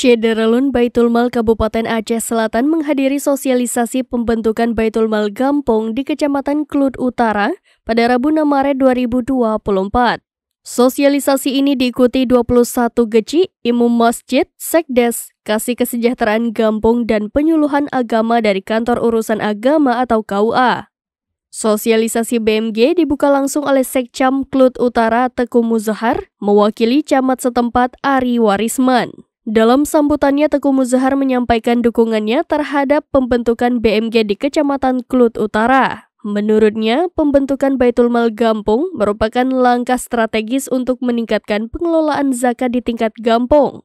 Syederalun Baitul Mal Kabupaten Aceh Selatan menghadiri sosialisasi pembentukan Baitul Mal Gampong di Kecamatan Klut Utara pada Rabu 6 Maret 2024. Sosialisasi ini diikuti 21 geci, imam masjid, sekdes, kasih kesejahteraan gampung dan penyuluhan agama dari kantor urusan agama atau KUA. Sosialisasi BMG dibuka langsung oleh Sekcam Klut Utara Teku Muzahar, mewakili camat setempat Ari Warisman. Dalam sambutannya, Teguh Muzahar menyampaikan dukungannya terhadap pembentukan BMG di Kecamatan Klut Utara. Menurutnya, pembentukan Baitul Mal Gampung merupakan langkah strategis untuk meningkatkan pengelolaan zakat di tingkat gampung.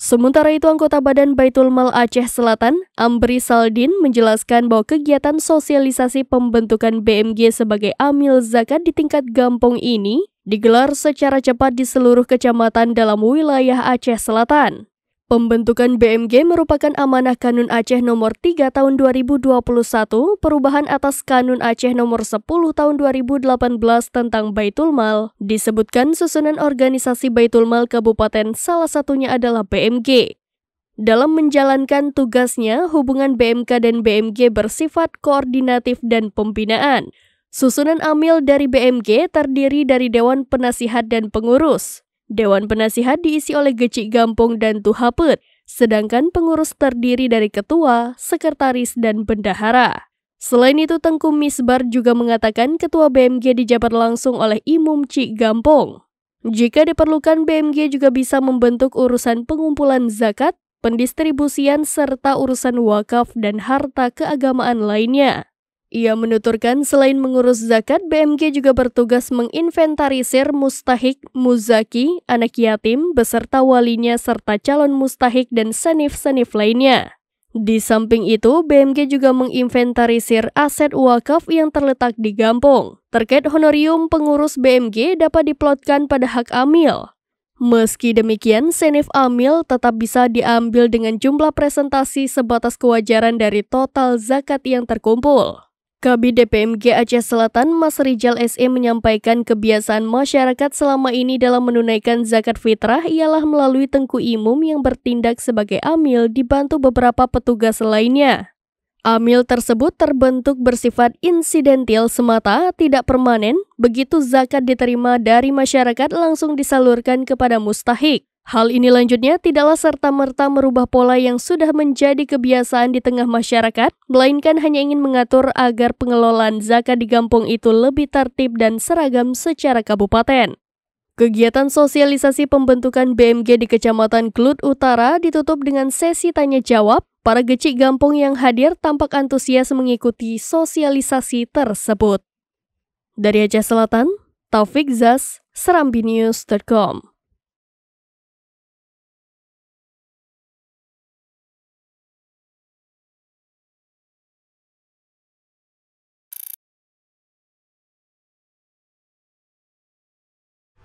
Sementara itu, anggota Badan Baitul Mal Aceh Selatan, Ambri Saldin, menjelaskan bahwa kegiatan sosialisasi pembentukan BMG sebagai amil zakat di tingkat gampung ini digelar secara cepat di seluruh kecamatan dalam wilayah Aceh Selatan. Pembentukan BMG merupakan amanah Kanun Aceh Nomor 3 Tahun 2021, perubahan atas Kanun Aceh Nomor 10 Tahun 2018 tentang Baitul Mal. Disebutkan susunan organisasi Baitul Mal Kabupaten salah satunya adalah BMG. Dalam menjalankan tugasnya, hubungan BMK dan BMG bersifat koordinatif dan pembinaan. Susunan amil dari BMG terdiri dari Dewan Penasihat dan Pengurus. Dewan Penasihat diisi oleh Gecik Gampung dan Tuhaput, sedangkan pengurus terdiri dari ketua, sekretaris, dan bendahara. Selain itu, Tengku Misbar juga mengatakan ketua BMG dijabat langsung oleh Imum Cik Gampung. Jika diperlukan, BMG juga bisa membentuk urusan pengumpulan zakat, pendistribusian, serta urusan wakaf dan harta keagamaan lainnya. Ia menuturkan selain mengurus zakat, BMG juga bertugas menginventarisir mustahik, muzaki, anak yatim, beserta walinya serta calon mustahik dan senif-senif lainnya. Di samping itu, BMG juga menginventarisir aset wakaf yang terletak di Gampung. Terkait honorium pengurus BMG dapat diplotkan pada hak amil, Meski demikian, senif amil tetap bisa diambil dengan jumlah presentasi sebatas kewajaran dari total zakat yang terkumpul. Kabid DPMG Aceh Selatan Mas Rijal SE menyampaikan kebiasaan masyarakat selama ini dalam menunaikan zakat fitrah ialah melalui tengku imum yang bertindak sebagai amil dibantu beberapa petugas lainnya. Amil tersebut terbentuk bersifat insidentil semata, tidak permanen, begitu zakat diterima dari masyarakat langsung disalurkan kepada mustahik. Hal ini lanjutnya tidaklah serta-merta merubah pola yang sudah menjadi kebiasaan di tengah masyarakat, melainkan hanya ingin mengatur agar pengelolaan zakat di kampung itu lebih tertib dan seragam secara kabupaten. Kegiatan sosialisasi pembentukan BMG di Kecamatan Klut Utara ditutup dengan sesi tanya jawab. Para gecik kampung yang hadir tampak antusias mengikuti sosialisasi tersebut. Dari Aceh Selatan, Taufik Zas, serambinius.com